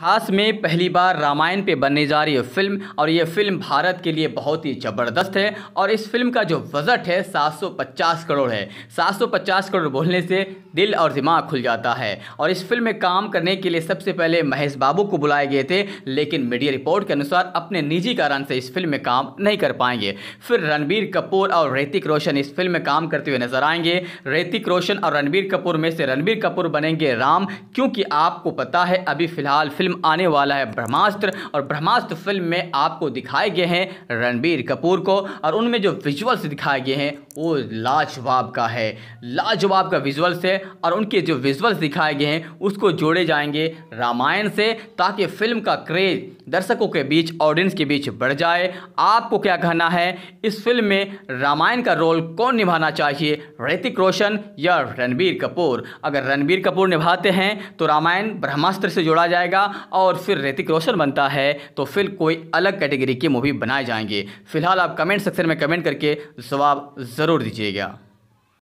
इतिहास में पहली बार रामायण पे बनने जा रही है फिल्म और ये फिल्म भारत के लिए बहुत ही ज़बरदस्त है और इस फिल्म का जो बजट है 750 करोड़ है 750 करोड़ बोलने से दिल और दिमाग खुल जाता है और इस फिल्म में काम करने के लिए सबसे पहले महेश बाबू को बुलाए गए थे लेकिन मीडिया रिपोर्ट के अनुसार अपने निजी कारण से इस फिल्म में काम नहीं कर पाएंगे फिर रणबीर कपूर और ऋतिक रोशन इस फिल्म में काम करते हुए नजर आएंगे ऋतिक रोशन और रणबीर कपूर में से रणबीर कपूर बनेंगे राम क्योंकि आपको पता है अभी फिलहाल फिल्म फिल्म आने वाला है ब्रह्मास्त्र और ब्रह्मास्त्र फिल्म में आपको दिखाए गए हैं रणबीर कपूर को और उनमें जो विजुअल्स दिखाए गए हैं वो लाजवाब का है लाजवाब का विजुअल्स है और उनके जो विजुअल्स दिखाए गए हैं उसको जोड़े जाएंगे रामायण से ताकि फिल्म का क्रेज दर्शकों के बीच ऑडियंस के बीच बढ़ जाए आपको क्या कहना है इस फिल्म में रामायण का रोल कौन निभाना चाहिए ऋतिक रोशन या रणबीर कपूर अगर रणबीर कपूर निभाते हैं तो रामायण ब्रह्मास्त्र से जोड़ा जाएगा और फिर ऋतिक रोशन बनता है तो फिर कोई अलग कैटेगरी की मूवी बनाए जाएंगे फिलहाल आप कमेंट सेक्शन में कमेंट करके जवाब ज़रूर दीजिएगा